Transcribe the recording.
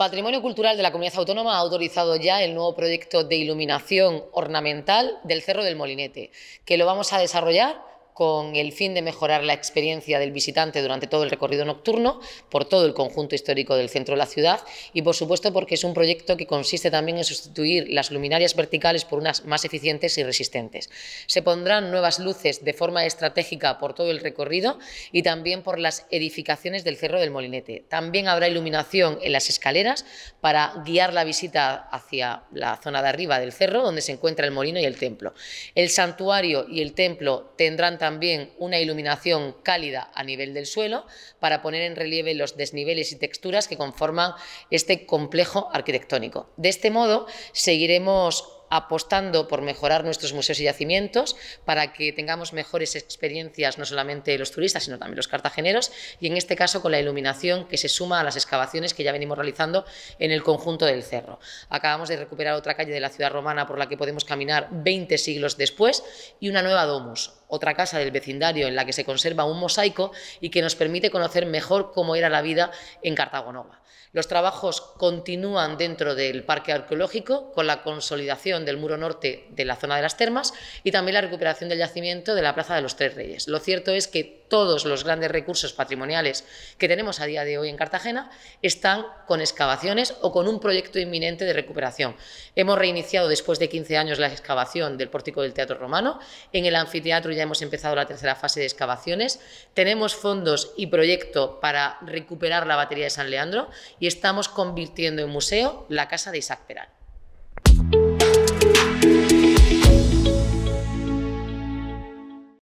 Patrimonio Cultural de la Comunidad Autónoma ha autorizado ya el nuevo proyecto de iluminación ornamental del Cerro del Molinete, que lo vamos a desarrollar con el fin de mejorar la experiencia del visitante durante todo el recorrido nocturno, por todo el conjunto histórico del centro de la ciudad y, por supuesto, porque es un proyecto que consiste también en sustituir las luminarias verticales por unas más eficientes y resistentes. Se pondrán nuevas luces de forma estratégica por todo el recorrido y también por las edificaciones del Cerro del Molinete. También habrá iluminación en las escaleras para guiar la visita hacia la zona de arriba del cerro, donde se encuentra el molino y el templo. El santuario y el templo tendrán también una iluminación cálida a nivel del suelo para poner en relieve los desniveles y texturas que conforman este complejo arquitectónico. De este modo, seguiremos apostando por mejorar nuestros museos y yacimientos para que tengamos mejores experiencias no solamente los turistas, sino también los cartageneros y en este caso con la iluminación que se suma a las excavaciones que ya venimos realizando en el conjunto del cerro. Acabamos de recuperar otra calle de la ciudad romana por la que podemos caminar 20 siglos después y una nueva domus, otra casa del vecindario en la que se conserva un mosaico y que nos permite conocer mejor cómo era la vida en Cartagonova. Los trabajos continúan dentro del parque arqueológico con la consolidación del muro norte de la zona de las termas y también la recuperación del yacimiento de la Plaza de los Tres Reyes. Lo cierto es que todos los grandes recursos patrimoniales que tenemos a día de hoy en Cartagena están con excavaciones o con un proyecto inminente de recuperación. Hemos reiniciado después de 15 años la excavación del pórtico del Teatro Romano. En el anfiteatro ya hemos empezado la tercera fase de excavaciones. Tenemos fondos y proyecto para recuperar la batería de San Leandro y estamos convirtiendo en museo la casa de Isaac Peral.